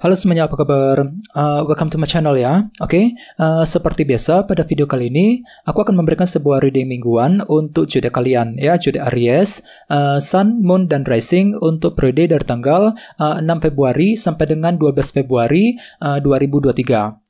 Halo semuanya, apa kabar? Uh, welcome to my channel ya. Oke, okay? uh, seperti biasa pada video kali ini aku akan memberikan sebuah reading mingguan untuk zodiak kalian ya, zodiak Aries, uh, Sun, Moon dan Rising untuk periode dari tanggal uh, 6 Februari sampai dengan 12 Februari uh, 2023.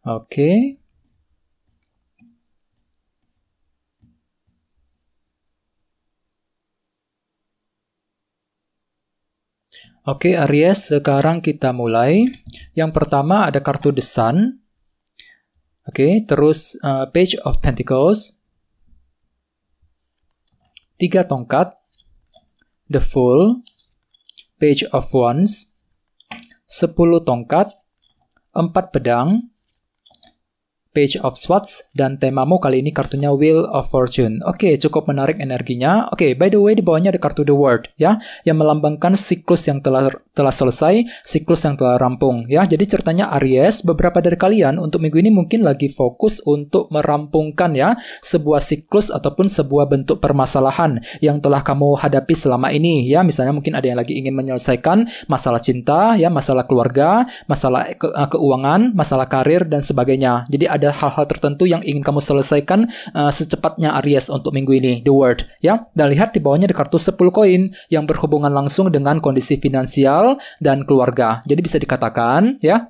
Oke. Oke Aries, sekarang kita mulai. Yang pertama ada kartu The Sun. Oke, terus uh, Page of Pentacles. Tiga tongkat. The Fool. Page of Wands. Sepuluh tongkat. Empat pedang Page of Swords, dan temamu kali ini kartunya Wheel of Fortune. Oke, okay, cukup menarik energinya. Oke, okay, by the way, di bawahnya ada kartu The World, ya, yang melambangkan siklus yang telah telah selesai, siklus yang telah rampung, ya. Jadi ceritanya Aries, beberapa dari kalian untuk minggu ini mungkin lagi fokus untuk merampungkan ya sebuah siklus ataupun sebuah bentuk permasalahan yang telah kamu hadapi selama ini, ya. Misalnya mungkin ada yang lagi ingin menyelesaikan masalah cinta, ya, masalah keluarga, masalah ke eh, keuangan, masalah karir dan sebagainya. Jadi ada ada hal-hal tertentu yang ingin kamu selesaikan uh, secepatnya Aries untuk minggu ini, the word ya. Dan lihat di bawahnya di kartu 10 koin yang berhubungan langsung dengan kondisi finansial dan keluarga. Jadi bisa dikatakan ya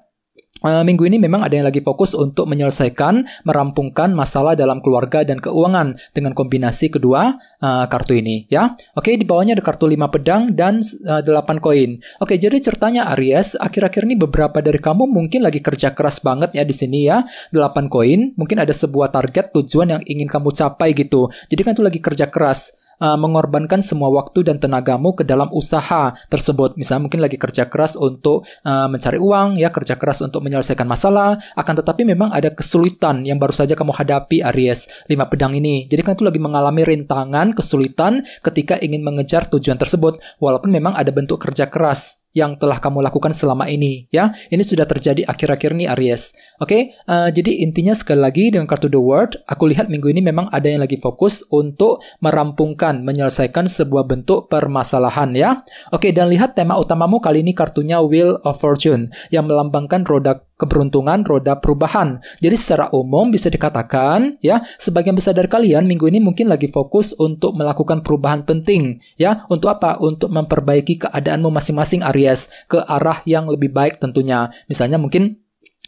Eh, minggu ini memang ada yang lagi fokus untuk menyelesaikan, merampungkan masalah dalam keluarga dan keuangan dengan kombinasi kedua uh, kartu ini ya. Oke, di bawahnya ada kartu 5 pedang dan uh, eh, 8 koin. Oke, jadi ceritanya Aries, akhir-akhir ini beberapa dari kamu mungkin lagi kerja keras banget ya di sini ya. 8 koin, mungkin ada sebuah target tujuan yang ingin kamu capai gitu. Jadi kan itu lagi kerja keras uh, mengorbankan semua waktu dan tenagamu ke dalam usaha tersebut. Misalnya mungkin lagi kerja keras untuk uh, mencari uang, ya kerja keras untuk menyelesaikan masalah. Akan tetapi memang ada kesulitan yang baru saja kamu hadapi Aries lima pedang ini. Jadi kan itu lagi mengalami rintangan, kesulitan ketika ingin mengejar tujuan tersebut. Walaupun memang ada bentuk kerja keras yang telah kamu lakukan selama ini ya ini sudah terjadi akhir-akhir nih Aries oke okay? uh, eh, jadi intinya sekali lagi dengan kartu the world aku lihat minggu ini memang ada yang lagi fokus untuk merampungkan menyelesaikan sebuah bentuk permasalahan ya oke okay, dan lihat tema utamamu kali ini kartunya wheel of fortune yang melambangkan roda keberuntungan, roda perubahan. Jadi secara umum bisa dikatakan ya, sebagian besar dari kalian minggu ini mungkin lagi fokus untuk melakukan perubahan penting ya. Untuk apa? Untuk memperbaiki keadaanmu masing-masing Aries ke arah yang lebih baik tentunya. Misalnya mungkin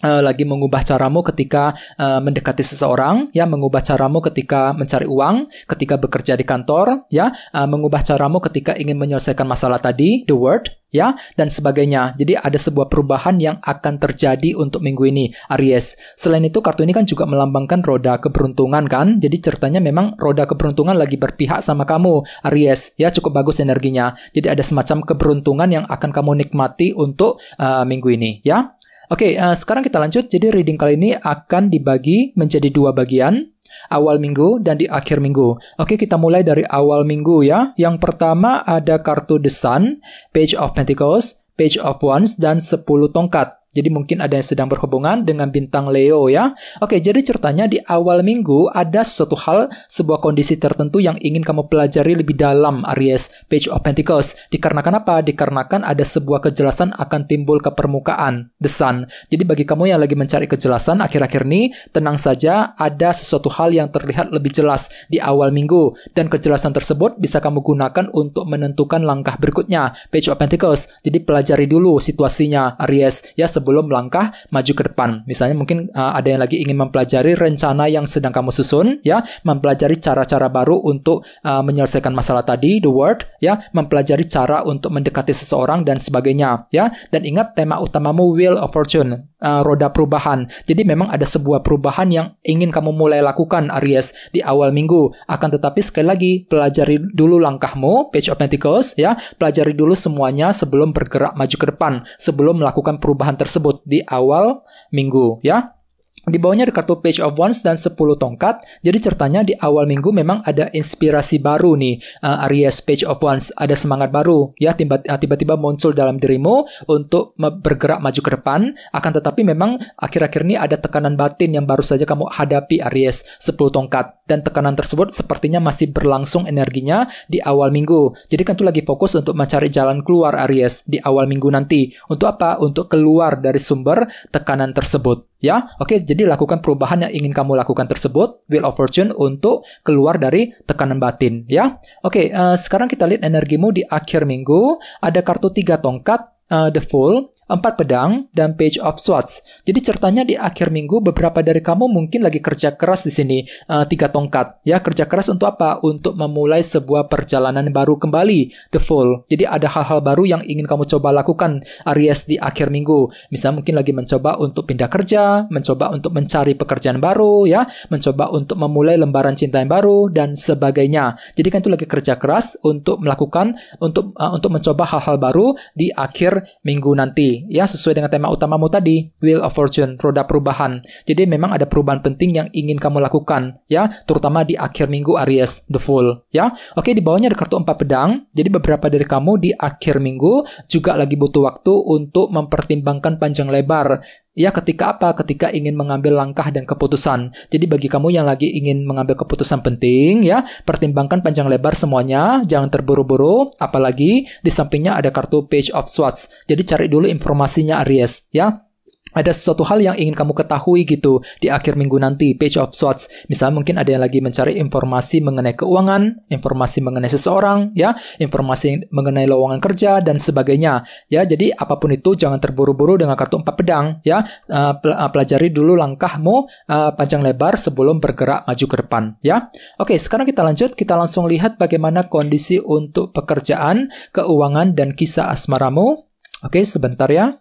Eh, lagi mengubah caramu ketika uh, mendekati seseorang ya mengubah caramu ketika mencari uang ketika bekerja di kantor ya uh, mengubah caramu ketika ingin menyelesaikan masalah tadi the word ya dan sebagainya jadi ada sebuah perubahan yang akan terjadi untuk minggu ini Aries selain itu kartu ini kan juga melambangkan roda keberuntungan kan jadi ceritanya memang roda keberuntungan lagi berpihak sama kamu Aries ya cukup bagus energinya jadi ada semacam keberuntungan yang akan kamu nikmati untuk uh, minggu ini ya Oke, okay, uh, eh, sekarang kita lanjut. Jadi reading kali ini akan dibagi menjadi dua bagian, awal minggu dan di akhir minggu. Oke, okay, kita mulai dari awal minggu ya. Yang pertama ada kartu The Sun, Page of Pentacles, Page of Wands, dan 10 tongkat. Jadi mungkin ada yang sedang berhubungan dengan bintang Leo ya. Oke, jadi ceritanya di awal minggu ada suatu hal, sebuah kondisi tertentu yang ingin kamu pelajari lebih dalam Aries, Page of Pentacles. Dikarenakan apa? Dikarenakan ada sebuah kejelasan akan timbul ke permukaan, the sun. Jadi bagi kamu yang lagi mencari kejelasan akhir-akhir ini, tenang saja ada sesuatu hal yang terlihat lebih jelas di awal minggu. Dan kejelasan tersebut bisa kamu gunakan untuk menentukan langkah berikutnya, Page of Pentacles. Jadi pelajari dulu situasinya Aries, ya sebelum langkah maju ke depan. Misalnya mungkin uh, ada yang lagi ingin mempelajari rencana yang sedang kamu susun ya, mempelajari cara-cara baru untuk uh, menyelesaikan masalah tadi the word ya, mempelajari cara untuk mendekati seseorang dan sebagainya ya. Dan ingat tema utamamu wheel of fortune, uh, roda perubahan. Jadi memang ada sebuah perubahan yang ingin kamu mulai lakukan Aries di awal minggu. Akan tetapi sekali lagi pelajari dulu langkahmu page of pentacles ya, pelajari dulu semuanya sebelum bergerak maju ke depan, sebelum melakukan perubahan tersebut tersebut di awal minggu ya. Di bawahnya ada kartu Page of Wands dan 10 tongkat. Jadi ceritanya di awal minggu memang ada inspirasi baru nih. Uh, Aries Page of Wands ada semangat baru ya eh, tiba-tiba muncul dalam dirimu untuk bergerak maju ke depan. Akan tetapi memang akhir-akhir ini ada tekanan batin yang baru saja kamu hadapi Aries 10 tongkat dan tekanan tersebut sepertinya masih berlangsung energinya di awal minggu. Jadi kan tuh lagi fokus untuk mencari jalan keluar Aries di awal minggu nanti. Untuk apa? Untuk keluar dari sumber tekanan tersebut. Ya, oke, jadi lakukan perubahan yang ingin kamu lakukan tersebut, will of Fortune, untuk keluar dari tekanan batin. Ya, oke, okay, uh, eh, sekarang kita lihat energimu di akhir minggu. Ada kartu tiga tongkat, uh, The Fool, Empat Pedang, dan Page of Swords. Jadi ceritanya di akhir minggu beberapa dari kamu mungkin lagi kerja keras di sini, uh, tiga tongkat. Ya, kerja keras untuk apa? Untuk memulai sebuah perjalanan baru kembali, The Fool. Jadi ada hal-hal baru yang ingin kamu coba lakukan, Aries di akhir minggu. Misalnya mungkin lagi mencoba untuk pindah kerja, mencoba untuk mencari pekerjaan baru, ya, mencoba untuk memulai lembaran cinta yang baru, dan sebagainya. Jadi kan itu lagi kerja keras untuk melakukan, untuk uh, untuk mencoba hal-hal baru di akhir minggu nanti ya sesuai dengan tema utamamu tadi Wheel of Fortune roda perubahan. Jadi memang ada perubahan penting yang ingin kamu lakukan ya terutama di akhir minggu Aries the full ya. Oke di bawahnya ada kartu empat pedang. Jadi beberapa dari kamu di akhir minggu juga lagi butuh waktu untuk mempertimbangkan panjang lebar Ya ketika apa? Ketika ingin mengambil langkah dan keputusan. Jadi bagi kamu yang lagi ingin mengambil keputusan penting ya, pertimbangkan panjang lebar semuanya, jangan terburu-buru, apalagi di sampingnya ada kartu Page of Swords. Jadi cari dulu informasinya Aries ya ada sesuatu hal yang ingin kamu ketahui gitu di akhir minggu nanti, page of swords. Misalnya mungkin ada yang lagi mencari informasi mengenai keuangan, informasi mengenai seseorang, ya, informasi mengenai lowongan kerja dan sebagainya. Ya, jadi apapun itu jangan terburu-buru dengan kartu empat pedang, ya. Uh, pelajari dulu langkahmu uh, panjang lebar sebelum bergerak maju ke depan, ya. Oke, sekarang kita lanjut, kita langsung lihat bagaimana kondisi untuk pekerjaan, keuangan dan kisah asmaramu. Oke, sebentar ya.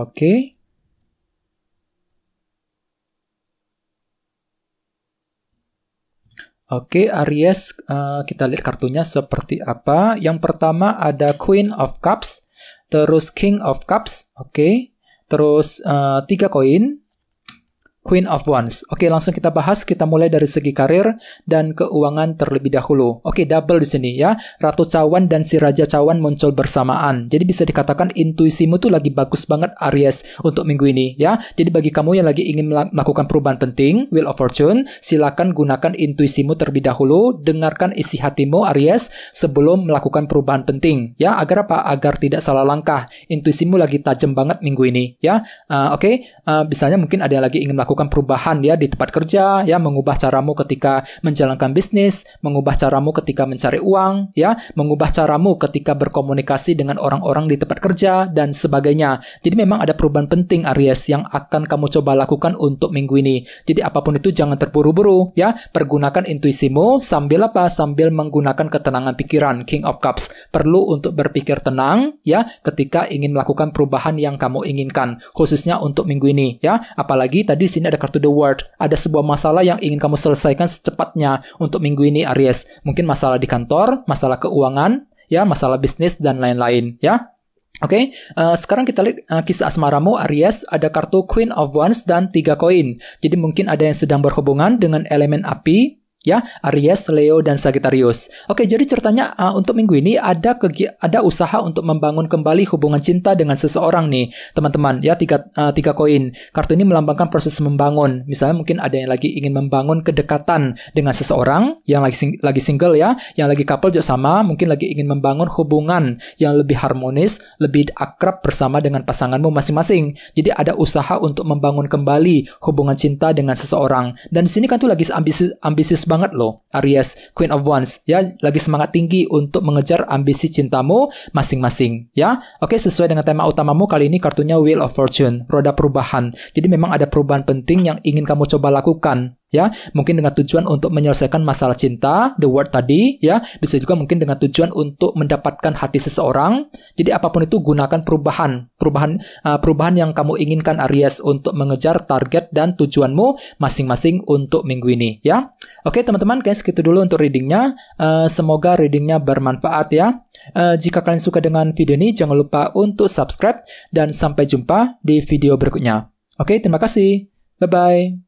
Oke. Oke, Aries, uh, kita lihat kartunya seperti apa. Yang pertama ada Queen of Cups, terus King of Cups, oke. Terus uh, tiga koin, Queen of Wands. Oke, langsung kita bahas. Kita mulai dari segi karir dan keuangan terlebih dahulu. Oke, double di sini ya. Ratu Cawan dan si Raja Cawan muncul bersamaan. Jadi bisa dikatakan intuisimu tuh lagi bagus banget Aries untuk minggu ini ya. Jadi bagi kamu yang lagi ingin melakukan perubahan penting, Wheel of Fortune, silakan gunakan intuisimu terlebih dahulu, dengarkan isi hatimu Aries sebelum melakukan perubahan penting ya. Agar apa? Agar tidak salah langkah. Intuisimu lagi tajam banget minggu ini ya. Uh, Oke, okay? uh, misalnya mungkin ada yang lagi ingin melakukan melakukan perubahan ya di tempat kerja, ya mengubah caramu ketika menjalankan bisnis, mengubah caramu ketika mencari uang, ya mengubah caramu ketika berkomunikasi dengan orang-orang di tempat kerja dan sebagainya. Jadi memang ada perubahan penting Aries yang akan kamu coba lakukan untuk minggu ini. Jadi apapun itu jangan terburu-buru ya, pergunakan intuisimu sambil apa? Sambil menggunakan ketenangan pikiran. King of Cups perlu untuk berpikir tenang ya ketika ingin melakukan perubahan yang kamu inginkan khususnya untuk minggu ini ya. Apalagi tadi sini ada kartu The World. ada sebuah masalah yang ingin kamu selesaikan secepatnya untuk minggu ini Aries. Mungkin masalah di kantor, masalah keuangan, ya, masalah bisnis dan lain-lain, ya. Oke, okay? uh, eh, sekarang kita lihat uh, kisah asmaramu Aries ada kartu Queen of Wands dan tiga koin. Jadi mungkin ada yang sedang berhubungan dengan elemen api, ya Aries, Leo dan Sagittarius. Oke, jadi ceritanya uh, untuk minggu ini ada ada usaha untuk membangun kembali hubungan cinta dengan seseorang nih, teman-teman. Ya tiga uh, tiga koin. Kartu ini melambangkan proses membangun. Misalnya mungkin ada yang lagi ingin membangun kedekatan dengan seseorang yang lagi sing lagi single ya, yang lagi couple juga sama, mungkin lagi ingin membangun hubungan yang lebih harmonis, lebih akrab bersama dengan pasanganmu masing-masing. Jadi ada usaha untuk membangun kembali hubungan cinta dengan seseorang. Dan di sini kan tuh lagi ambisius ambisius banget loh, Aries, Queen of Wands, ya, lagi semangat tinggi untuk mengejar ambisi cintamu masing-masing, ya. Oke, sesuai dengan tema utamamu kali ini kartunya Wheel of Fortune, roda perubahan. Jadi memang ada perubahan penting yang ingin kamu coba lakukan ya mungkin dengan tujuan untuk menyelesaikan masalah cinta the word tadi ya bisa juga mungkin dengan tujuan untuk mendapatkan hati seseorang jadi apapun itu gunakan perubahan perubahan uh, perubahan yang kamu inginkan Aries untuk mengejar target dan tujuanmu masing-masing untuk minggu ini ya oke teman-teman guys gitu dulu untuk readingnya uh, semoga readingnya bermanfaat ya uh, jika kalian suka dengan video ini jangan lupa untuk subscribe dan sampai jumpa di video berikutnya oke terima kasih bye bye